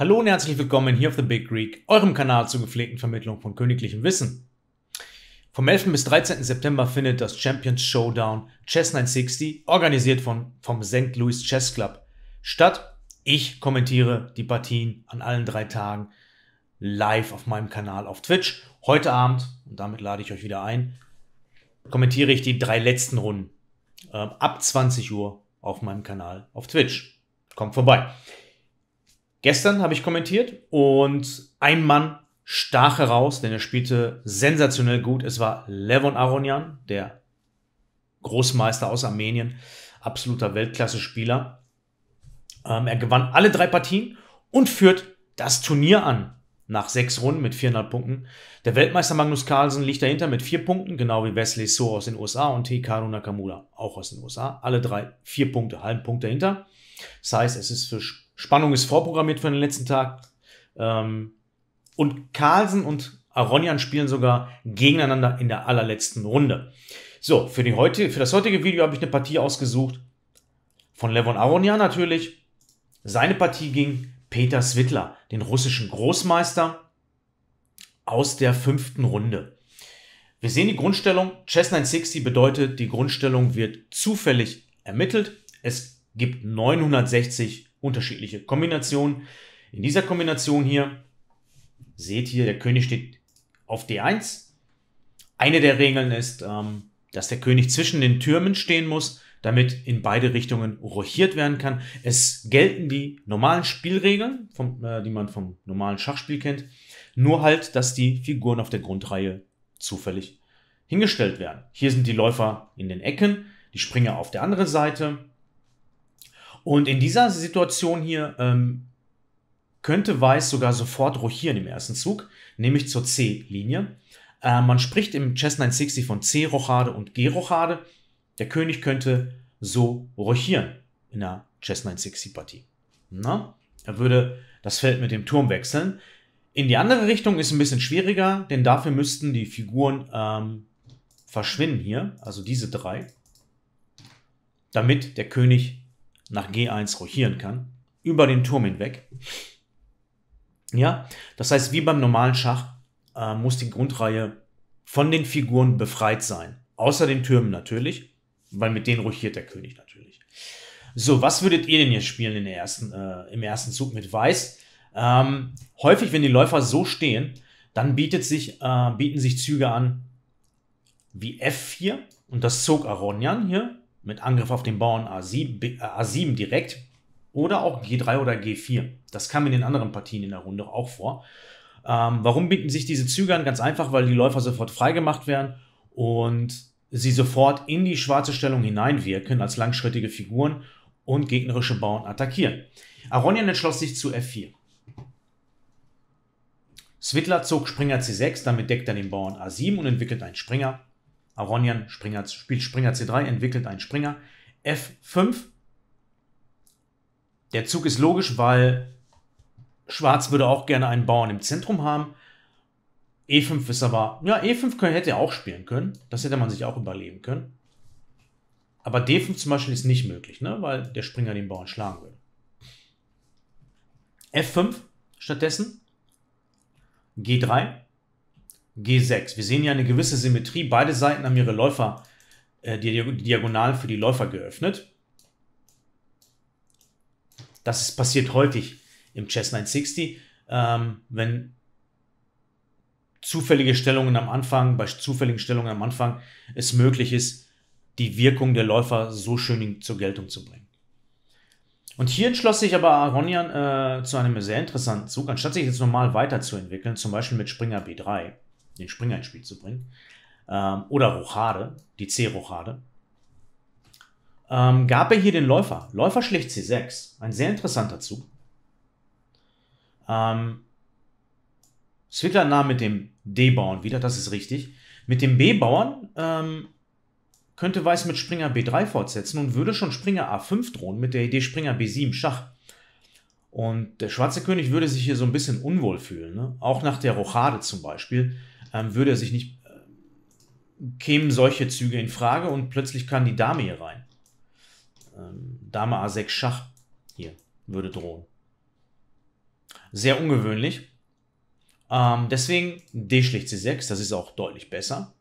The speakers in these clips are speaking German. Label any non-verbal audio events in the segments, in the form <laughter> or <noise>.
Hallo und herzlich willkommen hier auf The Big Greek, eurem Kanal zur gepflegten Vermittlung von königlichem Wissen. Vom 11. bis 13. September findet das Champions Showdown Chess 960, organisiert von, vom St. Louis Chess Club, statt. Ich kommentiere die Partien an allen drei Tagen live auf meinem Kanal auf Twitch. Heute Abend, und damit lade ich euch wieder ein, kommentiere ich die drei letzten Runden äh, ab 20 Uhr auf meinem Kanal auf Twitch. Kommt vorbei. Gestern habe ich kommentiert und ein Mann stach heraus, denn er spielte sensationell gut. Es war Levon Aronian, der Großmeister aus Armenien, absoluter Weltklasse-Spieler. Ähm, er gewann alle drei Partien und führt das Turnier an nach sechs Runden mit 400 Punkten. Der Weltmeister Magnus Carlsen liegt dahinter mit vier Punkten, genau wie Wesley So aus den USA und Hikaru Nakamura auch aus den USA. Alle drei vier Punkte, halben Punkt dahinter. Das heißt, es ist für Spannung ist vorprogrammiert für den letzten Tag. Ähm, und Carlsen und Aronian spielen sogar gegeneinander in der allerletzten Runde. So, für, die heute, für das heutige Video habe ich eine Partie ausgesucht. Von Levon Aronian natürlich. Seine Partie ging Peter Swittler, den russischen Großmeister aus der fünften Runde. Wir sehen die Grundstellung. Chess 960 bedeutet, die Grundstellung wird zufällig ermittelt. Es gibt 960 unterschiedliche Kombinationen. In dieser Kombination hier seht ihr, der König steht auf D1. Eine der Regeln ist, ähm, dass der König zwischen den Türmen stehen muss, damit in beide Richtungen rochiert werden kann. Es gelten die normalen Spielregeln, vom, äh, die man vom normalen Schachspiel kennt, nur halt, dass die Figuren auf der Grundreihe zufällig hingestellt werden. Hier sind die Läufer in den Ecken, die Springer auf der anderen Seite, und in dieser Situation hier ähm, könnte Weiß sogar sofort rochieren im ersten Zug, nämlich zur C-Linie. Äh, man spricht im Chess 960 von C-Rochade und G-Rochade. Der König könnte so rochieren in der Chess 960-Partie. Er würde das Feld mit dem Turm wechseln. In die andere Richtung ist ein bisschen schwieriger, denn dafür müssten die Figuren ähm, verschwinden hier, also diese drei, damit der König nach G1 rochieren kann, über den Turm hinweg. Ja, das heißt, wie beim normalen Schach äh, muss die Grundreihe von den Figuren befreit sein. Außer den Türmen natürlich, weil mit denen rochiert der König natürlich. So, was würdet ihr denn jetzt spielen ersten, äh, im ersten Zug mit Weiß? Ähm, häufig, wenn die Läufer so stehen, dann sich, äh, bieten sich Züge an wie F4 und das zog Aronian hier mit Angriff auf den Bauern A7, äh, A7 direkt oder auch G3 oder G4. Das kam in den anderen Partien in der Runde auch vor. Ähm, warum bieten sich diese Züge an? Ganz einfach, weil die Läufer sofort freigemacht werden und sie sofort in die schwarze Stellung hineinwirken als langschrittige Figuren und gegnerische Bauern attackieren. Aronian entschloss sich zu F4. Switler zog Springer C6, damit deckt er den Bauern A7 und entwickelt einen Springer. Aronian Springer, spielt Springer C3, entwickelt einen Springer. F5. Der Zug ist logisch, weil Schwarz würde auch gerne einen Bauern im Zentrum haben. E5 ist aber, ja, E5 hätte er auch spielen können. Das hätte man sich auch überleben können. Aber D5 zum Beispiel ist nicht möglich, ne? weil der Springer den Bauern schlagen würde. F5 stattdessen. G3. G6. Wir sehen ja eine gewisse Symmetrie. Beide Seiten haben ihre Läufer, äh, die Diagonalen für die Läufer geöffnet. Das passiert häufig im Chess 960, ähm, wenn zufällige Stellungen am Anfang, bei zufälligen Stellungen am Anfang es möglich ist, die Wirkung der Läufer so schön zur Geltung zu bringen. Und hier entschloss sich aber Aronian äh, zu einem sehr interessanten Zug, anstatt sich jetzt normal weiterzuentwickeln, zum Beispiel mit Springer B3 den Springer ins Spiel zu bringen. Ähm, oder Rochade, die C-Rochade. Ähm, gab er hier den Läufer. Läufer schlägt C6. Ein sehr interessanter Zug. Ähm, Zwickler nahm mit dem D-Bauern wieder, das ist richtig. Mit dem B-Bauern ähm, könnte Weiß mit Springer B3 fortsetzen und würde schon Springer A5 drohen mit der Idee Springer B7 Schach. Und der schwarze König würde sich hier so ein bisschen unwohl fühlen, ne? auch nach der Rochade zum Beispiel ähm, würde er sich nicht, äh, kämen solche Züge in Frage und plötzlich kann die Dame hier rein. Ähm, Dame A6 Schach hier würde drohen. Sehr ungewöhnlich. Ähm, deswegen D schlägt C6, das ist auch deutlich besser.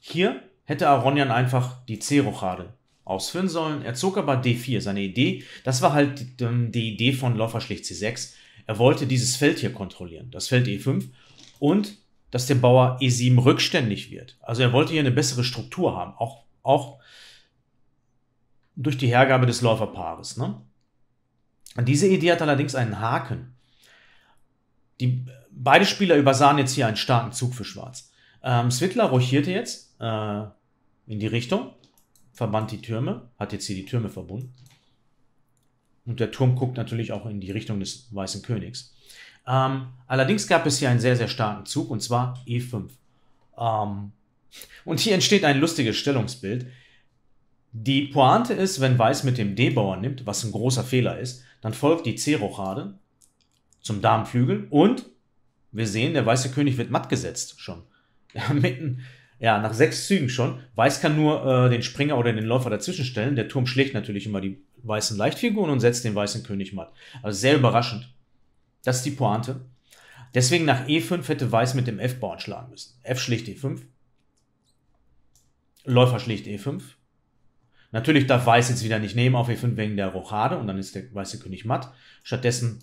Hier hätte Aronjan einfach die C-Rochade ausführen sollen. Er zog aber D4, seine Idee. Das war halt die, ähm, die Idee von Läufer schlägt C6. Er wollte dieses Feld hier kontrollieren, das Feld E5 und dass der Bauer E7 rückständig wird. Also er wollte hier eine bessere Struktur haben, auch, auch durch die Hergabe des Läuferpaares. Ne? Diese Idee hat allerdings einen Haken. Die, beide Spieler übersahen jetzt hier einen starken Zug für Schwarz. Ähm, Swittler rochierte jetzt äh, in die Richtung, verband die Türme, hat jetzt hier die Türme verbunden. Und der Turm guckt natürlich auch in die Richtung des Weißen Königs. Ähm, allerdings gab es hier einen sehr, sehr starken Zug und zwar E5. Ähm, und hier entsteht ein lustiges Stellungsbild. Die Pointe ist, wenn Weiß mit dem D-Bauer nimmt, was ein großer Fehler ist, dann folgt die C-Rochade zum Damenflügel und wir sehen, der weiße König wird matt gesetzt schon. <laughs> Mitten, ja, nach sechs Zügen schon. Weiß kann nur äh, den Springer oder den Läufer dazwischenstellen. Der Turm schlägt natürlich immer die weißen Leichtfiguren und setzt den weißen König matt. Also sehr überraschend. Das ist die Pointe. Deswegen nach E5 hätte Weiß mit dem F-Bauern schlagen müssen. F schlicht E5. Läufer schlicht E5. Natürlich darf Weiß jetzt wieder nicht nehmen auf E5 wegen der Rochade und dann ist der weiße König matt. Stattdessen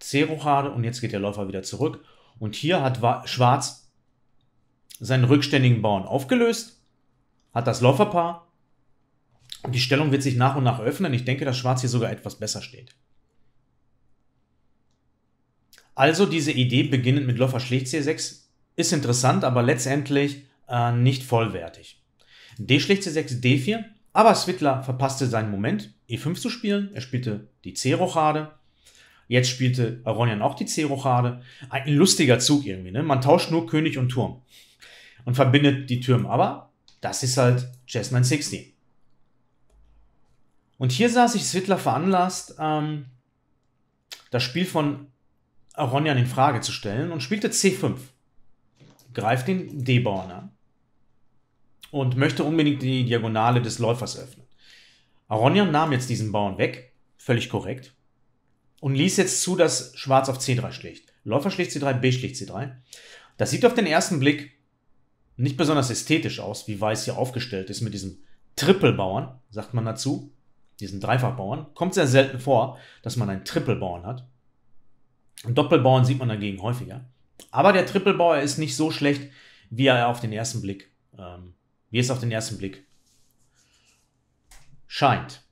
C-Rochade und jetzt geht der Läufer wieder zurück. Und hier hat Schwarz seinen rückständigen Bauern aufgelöst, hat das Läuferpaar. Und die Stellung wird sich nach und nach öffnen. Ich denke, dass Schwarz hier sogar etwas besser steht. Also diese Idee beginnend mit Loffer schlägt C6 ist interessant, aber letztendlich äh, nicht vollwertig. D schlägt C6, D4, aber Swittler verpasste seinen Moment, E5 zu spielen. Er spielte die C-Rochade. Jetzt spielte Aronian auch die C-Rochade. Ein lustiger Zug irgendwie. Ne? Man tauscht nur König und Turm und verbindet die Türme. Aber das ist halt Chess 960. Und hier sah sich Swittler veranlasst, ähm, das Spiel von Aronian in Frage zu stellen und spielte C5. Greift den D-Bauern ne? an und möchte unbedingt die Diagonale des Läufers öffnen. Aronian nahm jetzt diesen Bauern weg, völlig korrekt, und ließ jetzt zu, dass Schwarz auf C3 schlägt. Läufer schlägt C3, B schlägt C3. Das sieht auf den ersten Blick nicht besonders ästhetisch aus, wie Weiß hier aufgestellt ist mit diesem Triple-Bauern, sagt man dazu, diesen Dreifach-Bauern. Kommt sehr selten vor, dass man einen Triple-Bauern hat. Doppelbauern sieht man dagegen häufiger. Aber der Triplebauer ist nicht so schlecht, wie er auf den ersten Blick, ähm, wie es auf den ersten Blick scheint.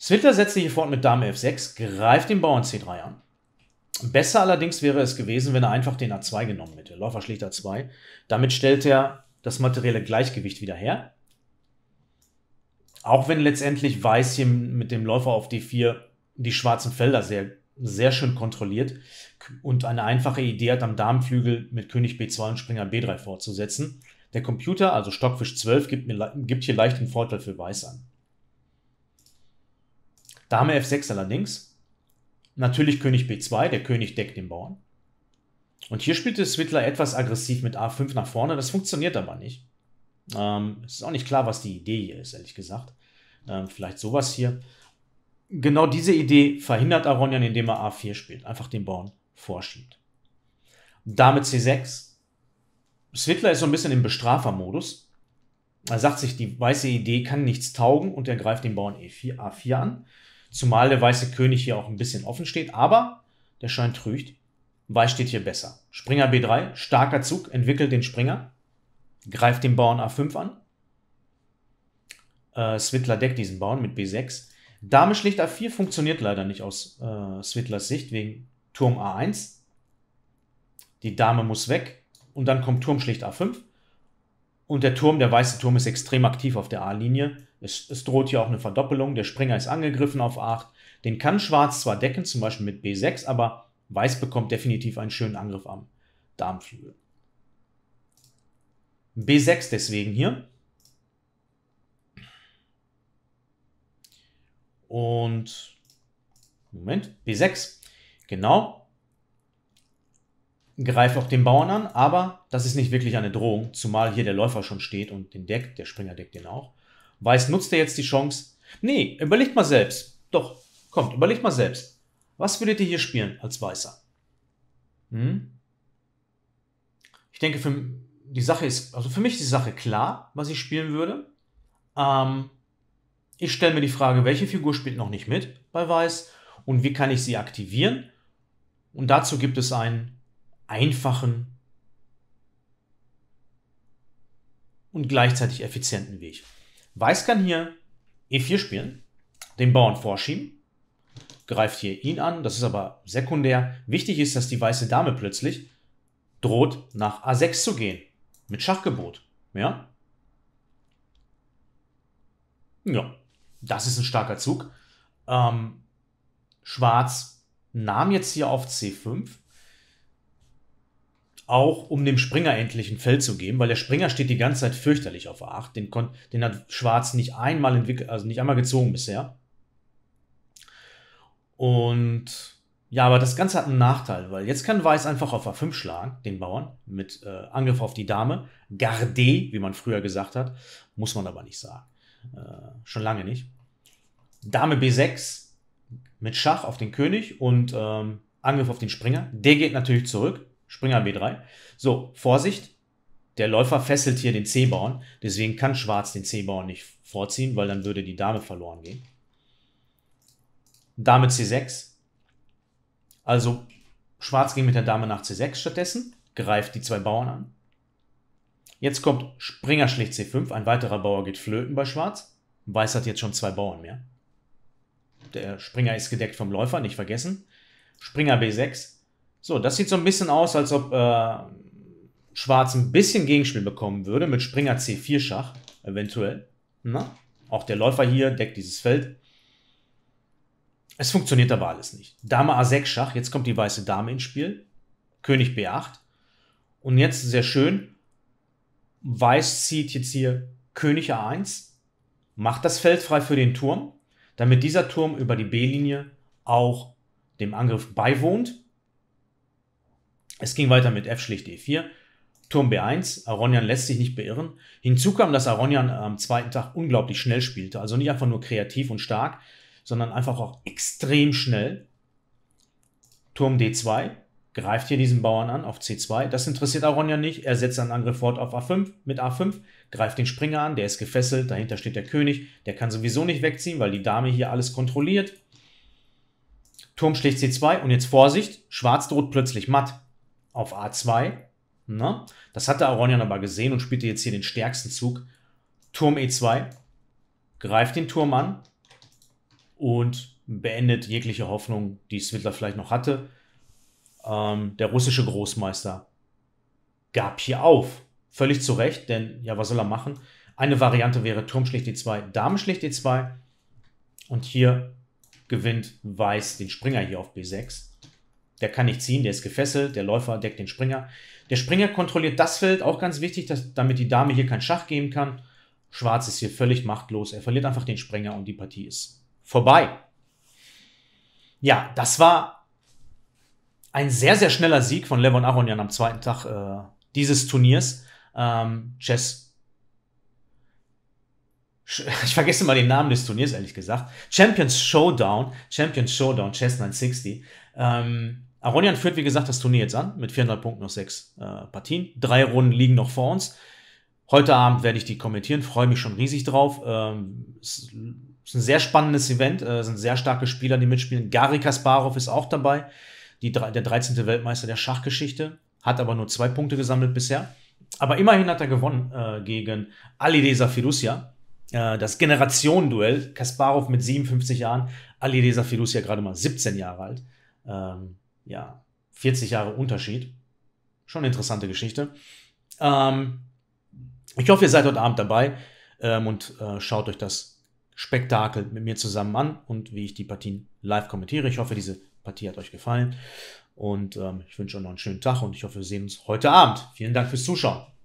Switter setzt sich hier fort mit Dame F6, greift den Bauern C3 an. Besser allerdings wäre es gewesen, wenn er einfach den A2 genommen hätte. Läufer schlägt A2. Damit stellt er das materielle Gleichgewicht wieder her. Auch wenn letztendlich Weiß hier mit dem Läufer auf D4 die schwarzen Felder sehr sehr schön kontrolliert und eine einfache Idee hat, am Damenflügel mit König B2 und Springer B3 fortzusetzen. Der Computer, also Stockfisch 12, gibt, mir, gibt hier leicht den Vorteil für Weiß an. Dame F6 allerdings. Natürlich König B2, der König deckt den Bauern. Und hier spielt es Wittler etwas aggressiv mit A5 nach vorne, das funktioniert aber nicht. Ähm, es ist auch nicht klar, was die Idee hier ist, ehrlich gesagt. Ähm, vielleicht sowas hier genau diese Idee verhindert Aronian, indem er A4 spielt, einfach den Bauern vorschiebt. Damit C6. Switler ist so ein bisschen im Bestrafermodus. Er sagt sich, die weiße Idee kann nichts taugen und er greift den Bauern e E4, A4 an. Zumal der weiße König hier auch ein bisschen offen steht, aber der Schein trügt. Weiß steht hier besser. Springer B3, starker Zug, entwickelt den Springer, greift den Bauern A5 an. Äh, Swidler deckt diesen Bauern mit B6. Dame schlicht A4 funktioniert leider nicht aus äh, Swidlers Sicht wegen Turm A1. Die Dame muss weg und dann kommt Turm schlicht A5. Und der Turm, der weiße Turm, ist extrem aktiv auf der A-Linie. Es, es, droht hier auch eine Verdoppelung. Der Springer ist angegriffen auf A8. Den kann Schwarz zwar decken, zum Beispiel mit B6, aber Weiß bekommt definitiv einen schönen Angriff am Darmflügel. B6 deswegen hier. und Moment, B6. Genau. Greift auch den Bauern an, aber das ist nicht wirklich eine Drohung, zumal hier der Läufer schon steht und den deckt, der Springer deckt den auch. Weiß nutzt er jetzt die Chance? Nee, überlegt mal selbst. Doch, kommt, überlegt mal selbst. Was würdet ihr hier spielen als Weißer? Hm? Ich denke, für, die Sache ist, also für mich ist die Sache klar, was ich spielen würde. Ähm, ich stelle mir die Frage, welche Figur spielt noch nicht mit bei Weiß und wie kann ich sie aktivieren? Und dazu gibt es einen einfachen und gleichzeitig effizienten Weg. Weiß kann hier E4 spielen, den Bauern vorschieben, greift hier ihn an, das ist aber sekundär. Wichtig ist, dass die weiße Dame plötzlich droht, nach A6 zu gehen. Mit Schachgebot. Ja? Ja das ist ein starker Zug. Ähm, Schwarz nahm jetzt hier auf C5, auch um dem Springer endlich ein Feld zu geben, weil der Springer steht die ganze Zeit fürchterlich auf A8. Den, den hat Schwarz nicht einmal entwickelt, also nicht einmal gezogen bisher. Und ja, aber das Ganze hat einen Nachteil, weil jetzt kann Weiß einfach auf A5 schlagen, den Bauern, mit äh, Angriff auf die Dame. Garde, wie man früher gesagt hat, muss man aber nicht sagen. Äh, schon lange nicht. Dame B6 mit Schach auf den König und ähm, Angriff auf den Springer. Der geht natürlich zurück. Springer B3. So, Vorsicht. Der Läufer fesselt hier den C-Bauern. Deswegen kann Schwarz den C-Bauern nicht vorziehen, weil dann würde die Dame verloren gehen. Dame C6. Also Schwarz ging mit der Dame nach C6 stattdessen, greift die zwei Bauern an. Jetzt kommt Springer schlägt C5, ein weiterer Bauer geht flöten bei Schwarz. Weiß hat jetzt schon zwei Bauern mehr. Der Springer ist gedeckt vom Läufer, nicht vergessen. Springer B6. So, das sieht so ein bisschen aus, als ob äh, Schwarz ein bisschen Gegenspiel bekommen würde mit Springer C4 Schach, eventuell. Na? Auch der Läufer hier deckt dieses Feld. Es funktioniert aber alles nicht. Dame A6 Schach, jetzt kommt die weiße Dame ins Spiel. König B8. Und jetzt sehr schön, Weiß zieht jetzt hier König A1, macht das Feld frei für den Turm, damit dieser Turm über die B-Linie auch dem Angriff beiwohnt. Es ging weiter mit F schlicht E4, Turm B1, Aronian lässt sich nicht beirren. Hinzu kam, dass Aronian am zweiten Tag unglaublich schnell spielte, also nicht einfach nur kreativ und stark, sondern einfach auch extrem schnell. Turm D2, greift hier diesen Bauern an auf C2. Das interessiert Aron nicht. Er setzt seinen Angriff fort auf A5 mit A5, greift den Springer an, der ist gefesselt, dahinter steht der König, der kann sowieso nicht wegziehen, weil die Dame hier alles kontrolliert. Turm schlägt C2 und jetzt Vorsicht, Schwarz droht plötzlich matt auf A2. Na? Das hatte Aronian aber gesehen und spielte jetzt hier den stärksten Zug. Turm E2, greift den Turm an und beendet jegliche Hoffnung, die Swidler vielleicht noch hatte ähm, der russische Großmeister, gab hier auf. Völlig zu Recht, denn ja, was soll er machen? Eine Variante wäre Turm schlägt D2, Dame schlägt D2. Und hier gewinnt Weiß den Springer hier auf B6. Der kann nicht ziehen, der ist gefesselt, der Läufer deckt den Springer. Der Springer kontrolliert das Feld, auch ganz wichtig, dass, damit die Dame hier keinen Schach geben kann. Schwarz ist hier völlig machtlos, er verliert einfach den Springer und die Partie ist vorbei. Ja, das war ein sehr, sehr schneller Sieg von Levon Aronian am zweiten Tag äh, dieses Turniers. Ähm, Chess. <laughs> Ich vergesse mal den Namen des Turniers, ehrlich gesagt. Champions Showdown. Champions Showdown, Chess 960. Ähm, Aronian führt, wie gesagt, das Turnier jetzt an mit 400 Punkten auf sechs äh, Partien. Drei Runden liegen noch vor uns. Heute Abend werde ich die kommentieren, freue mich schon riesig drauf. Ähm, ist, ist ein sehr spannendes Event, es äh, sind sehr starke Spieler, die mitspielen. Gary Kasparov ist auch dabei die, der 13. Weltmeister der Schachgeschichte, hat aber nur zwei Punkte gesammelt bisher. Aber immerhin hat er gewonnen äh, gegen Alideza Fiducia. Äh, das Generationenduell, Kasparov mit 57 Jahren, Alideza Fiducia gerade mal 17 Jahre alt. Ähm, ja, 40 Jahre Unterschied. Schon eine interessante Geschichte. Ähm, ich hoffe, ihr seid heute Abend dabei ähm, und äh, schaut euch das Spektakel mit mir zusammen an und wie ich die Partien live kommentiere. Ich hoffe, diese Partie hat euch gefallen. Und ähm, ich wünsche euch noch einen schönen Tag und ich hoffe, wir sehen uns heute Abend. Vielen Dank fürs Zuschauen.